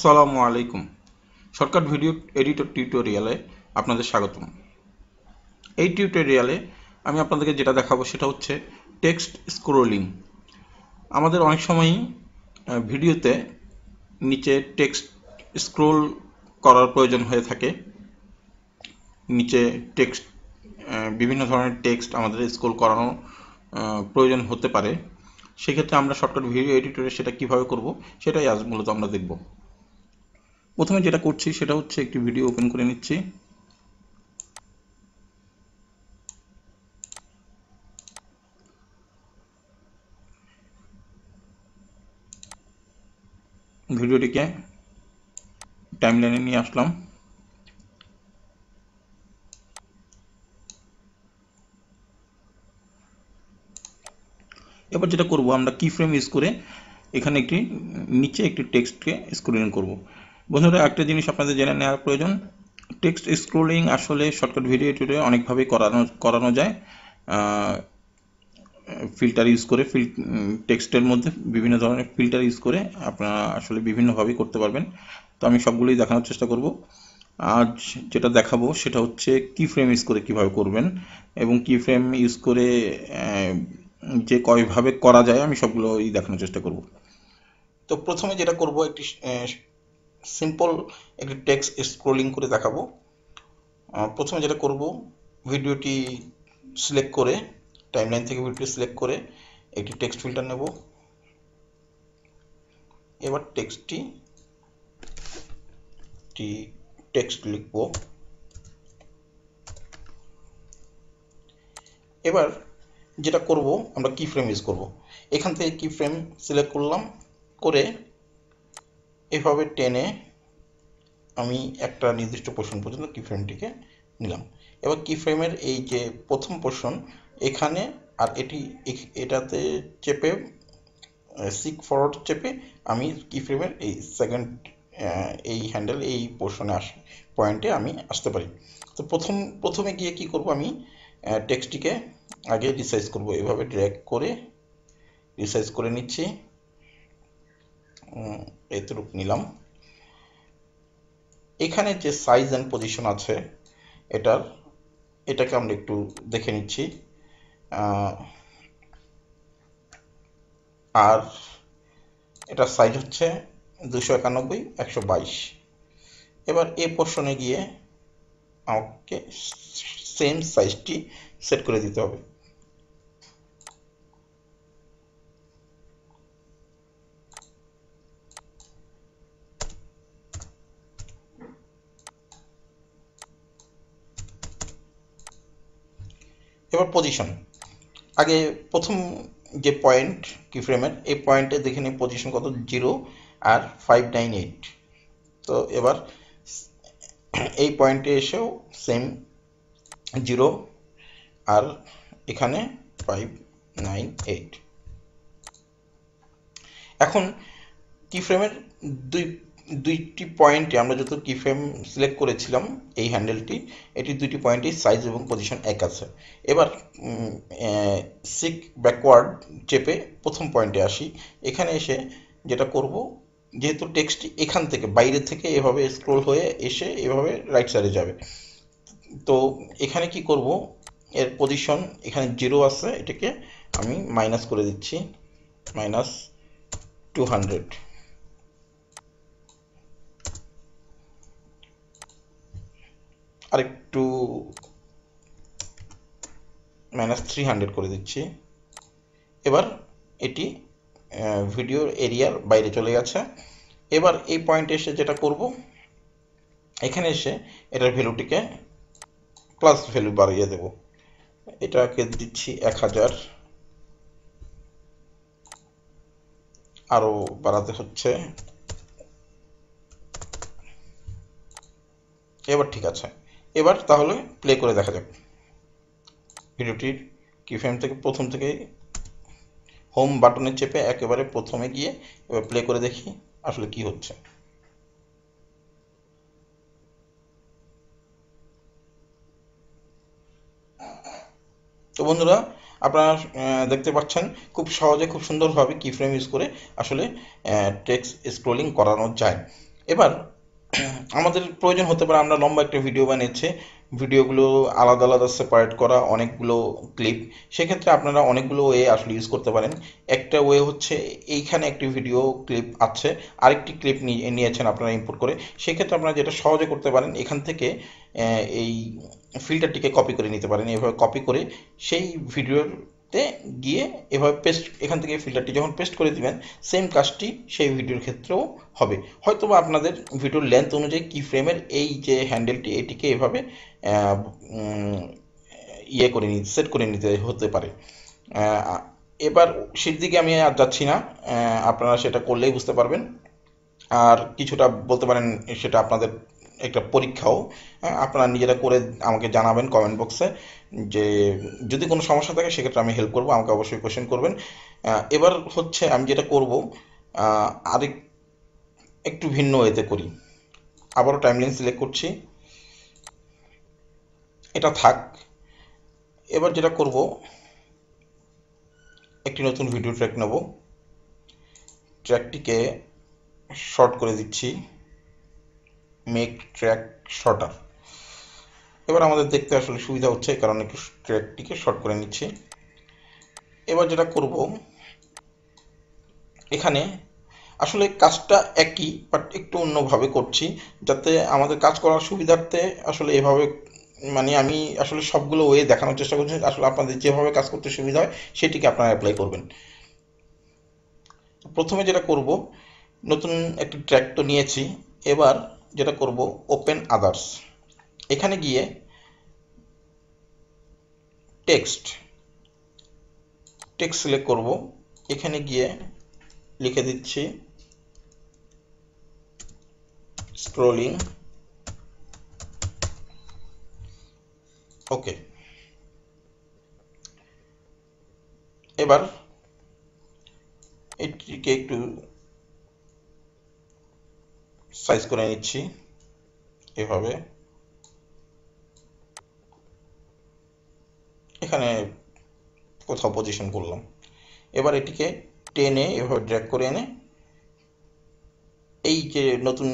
আসসালামু আলাইকুম shortcut video editor টিউটোরিয়ালে আপনাদের স্বাগতম এই টিউটোরিয়ালে আমি আপনাদেরকে যেটা দেখাবো সেটা হচ্ছে টেক্সট স্ক্রোলিং আমাদের অনেক সময়ই ভিডিওতে নিচে টেক্সট স্ক্রোল করার প্রয়োজন হয়ে থাকে নিচে টেক্সট বিভিন্ন ধরনের টেক্সট আমাদের স্ক্রোল করানো প্রয়োজন হতে পারে সেক্ষেত্রে আমরা শর্টকাট ভিডিও এডিটরে সেটা কীভাবে করব সেটাই আজ মূলত আমরা দেখব প্রথমে যেটা করছি সেটা হচ্ছে একটি ভিডিও ওপেন করে নিচ্ছি ভিডিওটিকে টাইমলাইনে নিয়ে আসলাম এবার যেটা করব আমরা কি ফ্রেম ইউজ করে এখানে একটি নিচে একটি টেক্সটকে স্ক্রোলিং করব বন্ধুরা একটা জিনিস আপনাদের জেনে নেওয়ার প্রয়োজন টেক্সট স্ক্রোলিং আসলে শর্টকাট ভিডিও টিউটোরিয়াল অনেকভাবেই করানো করানো যায় ফিল্টার ইউজ করে ফিল টেক্সটের মধ্যে বিভিন্ন ধরনের ফিল্টার ইউজ করে আপনারা আসলে বিভিন্নভাবেই করতে পারবেন তো আমি সবগুলোই দেখানোর চেষ্টা করব আজ যেটা দেখাবো সেটা হচ্ছে কি ফ্রেম ইউজ করে কিভাবে করবেন এবং কি ফ্রেম ইউজ করে যে কয়ভাবে করা যায় আমি সবগুলোই দেখানোর চেষ্টা করব তো প্রথমে যেটা করব একটি সিম্পল একটি টেক্সট স্ক্রোলিং করে দেখাবো প্রথমে যেটা করব ভিডিওটি সিলেক্ট করে টাইমলাইন থেকে ভিডিও সিলেক্ট করে একটি টেক্সট ফিল্টার নেব এবার টেক্সটটি টেক্সট লিখব এবার যেটা করব আমরা কি ফ্রেম ইউজ করব এখান থেকে কি ফ্রেম সিলেক্ট করলাম করে এভাবে টেনে আমি একটা নির্দিষ্ট পোর্শন পর্যন্ত কি ফ্রেমটিকে নিলাম এবার কি ফ্রেমের এই যে প্রথম পোর্শন এখানে আর এটি এটাতে চেপে সিক ফরওয়ার্ড চেপে আমি কি ফ্রেমের এই সেকেন্ড এই হ্যান্ডেল এই পোর্শনে আস পয়েন্টে আমি আসতে পারি তো প্রথম প্রথমে গিয়ে কি করব আমি টেক্সটটিকে আগে রিসাইজ করব এভাবে ড্র্যাগ করে রিসাইজ করে নিচ্ছি এতটুক নিলাম এখানে যে সাইজ অ্যান্ড পজিশন আছে এটার এটাকে আমরা একটু দেখে নিচ্ছি আর এটা সাইজ হচ্ছে দুশো একানব্বই একশো বাইশ এবার এ পোর্শনে গিয়ে আমাকে সেম সাইজটি সেট করে দিতে হবে এবার পজিশন আগে প্রথম যে পয়েন্ট কি ফ্রেমের এই পয়েন্টে দেখে নিই পজিশন কত জিরো আর ফাইভ নাইন এইট তো এবার এই পয়েন্টে এসেও সেম জিরো আর এখানে ফাইভ নাইন এইট এখন কি ফ্রেমের দুই দুইটি পয়েন্টে আমরা যত কি ফ্রেম সিলেক্ট করেছিলাম এই হ্যান্ডেলটি এটি দুইটি পয়েন্টে সাইজ এবং পজিশন এক আছে এবার সিক ব্যাকওয়ার্ড চেপে প্রথম পয়েন্টে আসি এখানে এসে যেটা করব যেহেতু টেক্সটটি এখান থেকে বাইরে থেকে এভাবে স্ক্রোল হয়ে এসে এভাবে রাইট সাইডে যাবে তো এখানে কি করব এর পজিশন এখানে জিরো আছে এটাকে আমি মাইনাস করে দিচ্ছি মাইনাস টু হান্ড্রেড আরেকটু মাইনাস থ্রি হান্ড্রেড করে দিচ্ছি এবার এটি ভিডিওর এরিয়ার বাইরে চলে গেছে এবার এই পয়েন্টে এসে যেটা করব এখানে এসে এটার ভ্যালুটিকে প্লাস ভ্যালু বাড়িয়ে দেব এটাকে দিচ্ছি এক হাজার আরও বাড়াতে হচ্ছে এবার ঠিক আছে এবার তাহলে প্লে করে দেখা যাক ভিডিওটির কি ফ্রেম থেকে প্রথম থেকে হোম বাটনে চেপে একেবারে প্রথমে গিয়ে এবার প্লে করে দেখি আসলে কি হচ্ছে তো বন্ধুরা আপনারা দেখতে পাচ্ছেন খুব সহজে খুব সুন্দরভাবে কি ফ্রেম ইউজ করে আসলে টেক্সট স্ক্রোলিং করানো যায় এবার আমাদের প্রয়োজন হতে পারে আমরা লম্বা একটা ভিডিও বানিয়েছি ভিডিওগুলো আলাদা আলাদা সেপারেট করা অনেকগুলো ক্লিপ সেক্ষেত্রে আপনারা অনেকগুলো ওয়ে আসলে ইউজ করতে পারেন একটা ওয়ে হচ্ছে এইখানে একটি ভিডিও ক্লিপ আছে আরেকটি ক্লিপ নিয়েছেন আপনারা ইম্পোর্ট করে সেক্ষেত্রে আপনারা যেটা সহজে করতে পারেন এখান থেকে এই ফিল্টারটিকে কপি করে নিতে পারেন এভাবে কপি করে সেই ভিডিওর তে গিয়ে এভাবে পেস্ট এখান থেকে ফিল্টারটি যখন পেস্ট করে দিবেন সেম কাজটি সেই ভিডিওর ক্ষেত্রেও হবে হয়তো বা আপনাদের ভিডিওর লেন্থ অনুযায়ী কি ফ্রেমের এই যে হ্যান্ডেলটি এটিকে এভাবে ইয়ে করে নিতে সেট করে নিতে হতে পারে এবার সের দিকে আমি আর যাচ্ছি না আপনারা সেটা করলেই বুঝতে পারবেন আর কিছুটা বলতে পারেন সেটা আপনাদের একটা পরীক্ষাও হ্যাঁ, আপনারা নিজেরা করে আমাকে জানাবেন কমেন্ট বক্সে যে যদি কোনো সমস্যা থাকে সেক্ষেত্রে আমি হেল্প করবো আমাকে অবশ্যই কোয়েশ্চেন করবেন এবার হচ্ছে আমি যেটা করব আরেক একটু ভিন্ন এতে করি আবারও টাইম টাইমলাইন সিলেক্ট করছি এটা থাক এবার যেটা করব একটি নতুন ভিডিও ট্র্যাক নেব ট্র্যাকটিকে শর্ট করে দিচ্ছি মেক ট্র্যাক শর্টার এবার আমাদের দেখতে আসলে সুবিধা হচ্ছে এই কারণে একটু ট্র্যাকটিকে শর্ট করে নিচ্ছি এবার যেটা করব এখানে আসলে কাজটা একই বাট একটু অন্যভাবে করছি যাতে আমাদের কাজ করার সুবিধার্থে আসলে এভাবে মানে আমি আসলে সবগুলো ওয়ে দেখানোর চেষ্টা করছি আসলে আপনাদের যেভাবে কাজ করতে সুবিধা হয় সেটিকে আপনারা অ্যাপ্লাই করবেন প্রথমে যেটা করব নতুন একটা ট্র্যাক তো নিয়েছি এবার যেটা করব ওপেন আদার্স এখানে গিয়ে টেক্সট টেক্সট সিলেক্ট করব এখানে গিয়ে লিখে দিচ্ছি স্ক্রোলিং ওকে এবার এটিকে একটু সাইজ করে নিচ্ছি এভাবে এখানে কোথাও পজিশন করলাম এবার এটিকে টেনে এভাবে ড্র্যাক করে এনে এই যে নতুন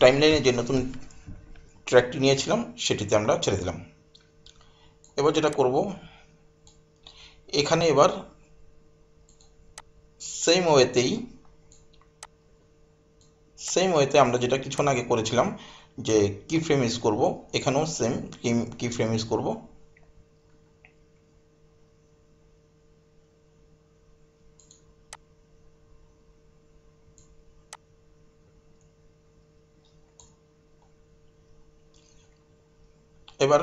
টাইমলাইনে যে নতুন ট্র্যাকটি নিয়েছিলাম সেটিতে আমরা ছেড়ে দিলাম এবার যেটা করব এখানে এবার সেম ওয়েতেই সেম ওয়েতে আমরা যেটা কিছুক্ষণ আগে করেছিলাম যে কি ফ্রেম ইউজ করব এখানেও সেম কি ফ্রেম ইউজ করব এবার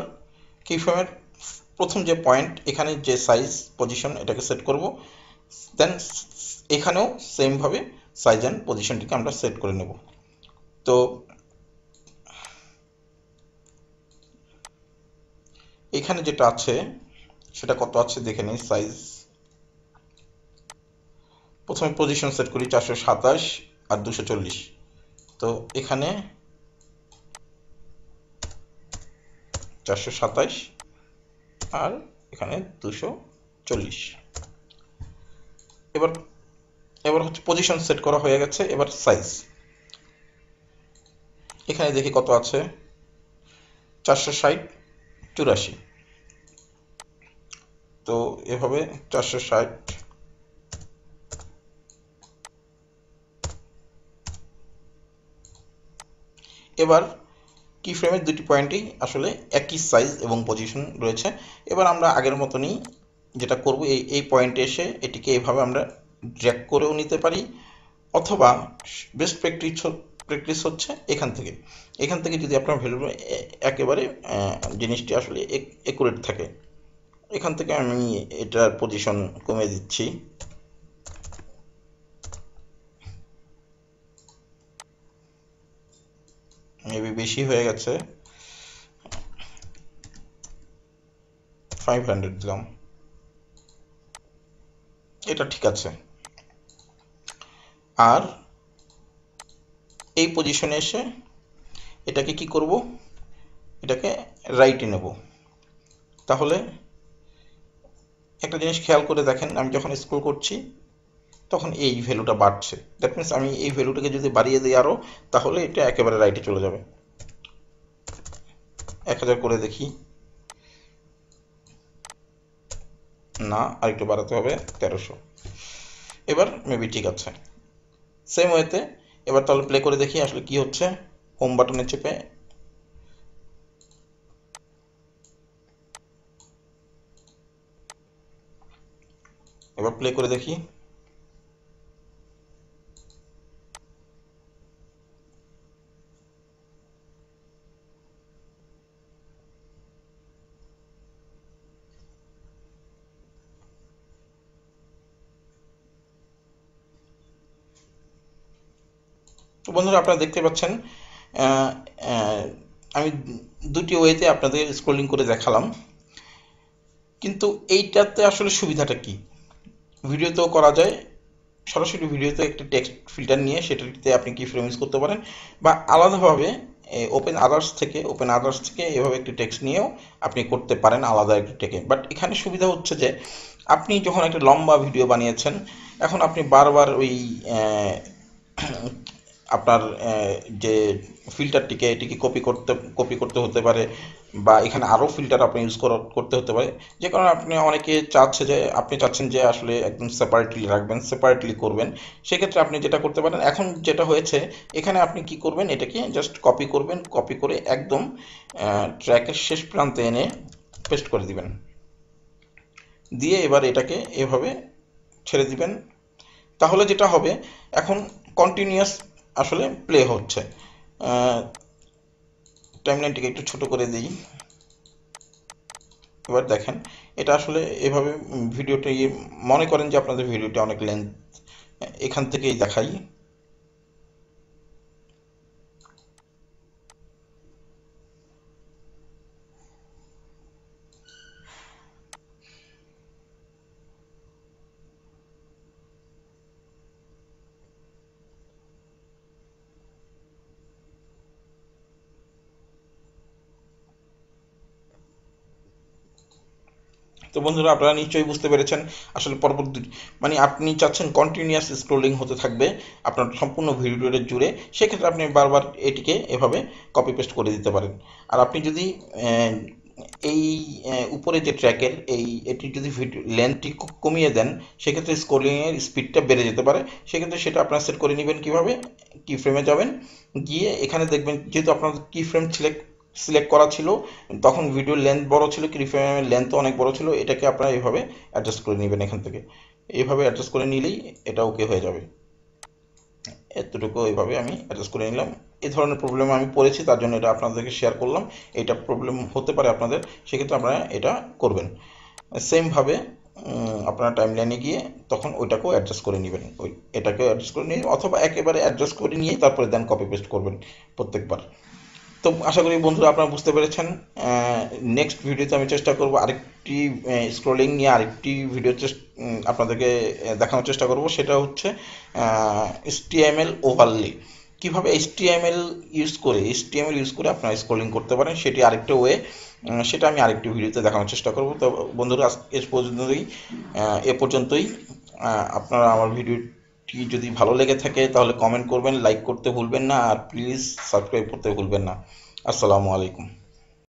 কি ফ্রেমের প্রথম যে পয়েন্ট এখানে যে সাইজ পজিশন এটাকে সেট করব দেন এখানেও সেমভাবে সাইজ অ্যান্ড পজিশনটিকে আমরা সেট করে নেব তো এখানে যেটা আছে সেটা কত আছে দেখে নিই সাইজ প্রথমে পজিশন সেট করি চারশো সাতাশ আর দুশো চল্লিশ তো এখানে চারশো সাতাশ আর এখানে দুশো চল্লিশ এবার এবার হচ্ছে পজিশন সেট করা হয়ে গেছে এবার সাইজ এখানে দেখি কত আছে চারশো ষাট চুরাশি তো এভাবে চারশো ষাট এবার কি ফ্রেমের দুটি পয়েন্টই আসলে একই সাইজ এবং পজিশন রয়েছে এবার আমরা আগের মতনই যেটা করব এই এই পয়েন্টে এসে এটিকে এভাবে আমরা ড্র্যাক করেও নিতে পারি অথবা বেস্ট প্র্যাকটিস প্র্যাকটিস হচ্ছে এখান থেকে এখান থেকে যদি আপনার ভ্যালু একেবারে জিনিসটি আসলে একুরেট থাকে এখান থেকে আমি এটার পজিশন কমে দিচ্ছি মেবি বেশি হয়ে গেছে ফাইভ হান্ড্রেড দিলাম এটা ঠিক আছে আর এই পজিশনে এসে এটাকে কি করব এটাকে রাইটে নেব তাহলে একটা জিনিস খেয়াল করে দেখেন আমি যখন স্ক্রোল করছি তখন এই ভ্যালুটা বাড়ছে দ্যাট মিনস আমি এই ভ্যালুটাকে যদি বাড়িয়ে দিই আরও তাহলে এটা একেবারে রাইটে চলে যাবে এক হাজার করে দেখি না আরেকটু বাড়াতে হবে তেরোশো এবার মেবি ঠিক আছে সেম ওয়েতে এবার তাহলে প্লে করে দেখি আসলে কি হচ্ছে হোম বাটনে চেপে এবার প্লে করে দেখি বন্ধুরা আপনারা দেখতে পাচ্ছেন আমি দুটি ওয়েতে আপনাদের স্ক্রোলিং করে দেখালাম কিন্তু এইটাতে আসলে সুবিধাটা কি ভিডিওতেও করা যায় সরাসরি ভিডিওতে একটা টেক্সট ফিল্টার নিয়ে সেটাতে আপনি কি ফ্রেম ইউজ করতে পারেন বা আলাদাভাবে ওপেন আদার্স থেকে ওপেন আদার্স থেকে এভাবে একটি টেক্সট নিয়েও আপনি করতে পারেন আলাদা একটি টেকে বাট এখানে সুবিধা হচ্ছে যে আপনি যখন একটা লম্বা ভিডিও বানিয়েছেন এখন আপনি বারবার ওই আপনার যে ফিল্টারটিকে এটিকে কপি করতে কপি করতে হতে পারে বা এখানে আরও ফিল্টার আপনি ইউজ করতে হতে পারে যে কারণে আপনি অনেকে চাচ্ছে যে আপনি চাচ্ছেন যে আসলে একদম সেপারেটলি রাখবেন সেপারেটলি করবেন সেক্ষেত্রে আপনি যেটা করতে পারেন এখন যেটা হয়েছে এখানে আপনি কি করবেন এটাকে জাস্ট কপি করবেন কপি করে একদম ট্র্যাকের শেষ প্রান্তে এনে পেস্ট করে দিবেন দিয়ে এবার এটাকে এভাবে ছেড়ে দিবেন তাহলে যেটা হবে এখন কন্টিনিউয়াস আসলে প্লে হচ্ছে টাইমলাইনটিকে একটু ছোট করে দিই এবার দেখেন এটা আসলে এভাবে ভিডিওটি ইয়ে মনে করেন যে আপনাদের ভিডিওটি অনেক লেন্থ এখান থেকেই দেখাই তো বন্ধুরা আপনারা নিশ্চয়ই বুঝতে পেরেছেন আসলে পরবর্তী মানে আপনি চাচ্ছেন কন্টিনিউয়াস স্ক্রোলিং হতে থাকবে আপনার সম্পূর্ণ ভিডিওটা জুড়ে সেক্ষেত্রে আপনি বারবার এটিকে এভাবে কপি পেস্ট করে দিতে পারেন আর আপনি যদি এই উপরে যে ট্র্যাকের এই এটির যদি ভিডিও লেন্থটি কমিয়ে দেন সেক্ষেত্রে স্ক্রোলিংয়ের স্পিডটা বেড়ে যেতে পারে সেক্ষেত্রে সেটা আপনারা সেট করে নেবেন কীভাবে কি ফ্রেমে যাবেন গিয়ে এখানে দেখবেন যেহেতু আপনার কি ফ্রেম সিলেক্ট সিলেক্ট করা ছিল তখন ভিডিও লেন্থ বড় ছিল কি রিফ্রেমের লেন্থও অনেক বড় ছিল এটাকে আপনারা এইভাবে অ্যাডজাস্ট করে নেবেন এখান থেকে এইভাবে অ্যাডজাস্ট করে নিলেই এটা ওকে হয়ে যাবে এতটুকু এইভাবে আমি অ্যাডজাস্ট করে নিলাম এই ধরনের প্রবলেম আমি পড়েছি তার জন্য এটা আপনাদেরকে শেয়ার করলাম এটা প্রবলেম হতে পারে আপনাদের সেক্ষেত্রে আপনারা এটা করবেন সেমভাবে আপনারা টাইম লাইনে গিয়ে তখন ওইটাকেও অ্যাডজাস্ট করে নেবেন ওই এটাকেও অ্যাডজাস্ট করে নিয়ে অথবা একেবারে অ্যাডজাস্ট করে নিয়ে তারপরে দেন কপি পেস্ট করবেন প্রত্যেকবার তো আশা করি বন্ধুরা আপনারা বুঝতে পেরেছেন নেক্সট ভিডিওতে আমি চেষ্টা করব আরেকটি স্ক্রোলিং নিয়ে আরেকটি ভিডিও আপনাদেরকে দেখানোর চেষ্টা করব সেটা হচ্ছে এস এল ওভারলি কীভাবে এল ইউজ করে এল ইউজ করে আপনারা স্ক্রোলিং করতে পারেন সেটি আরেকটা ওয়ে সেটা আমি আরেকটি ভিডিওতে দেখানোর চেষ্টা করব তো বন্ধুরা এ পর্যন্তই এ পর্যন্তই আপনারা আমার ভিডিও ভিডিওটি যদি ভালো লেগে থাকে তাহলে কমেন্ট করবেন লাইক করতে ভুলবেন না আর প্লিজ সাবস্ক্রাইব করতে ভুলবেন না আসসালামু আলাইকুম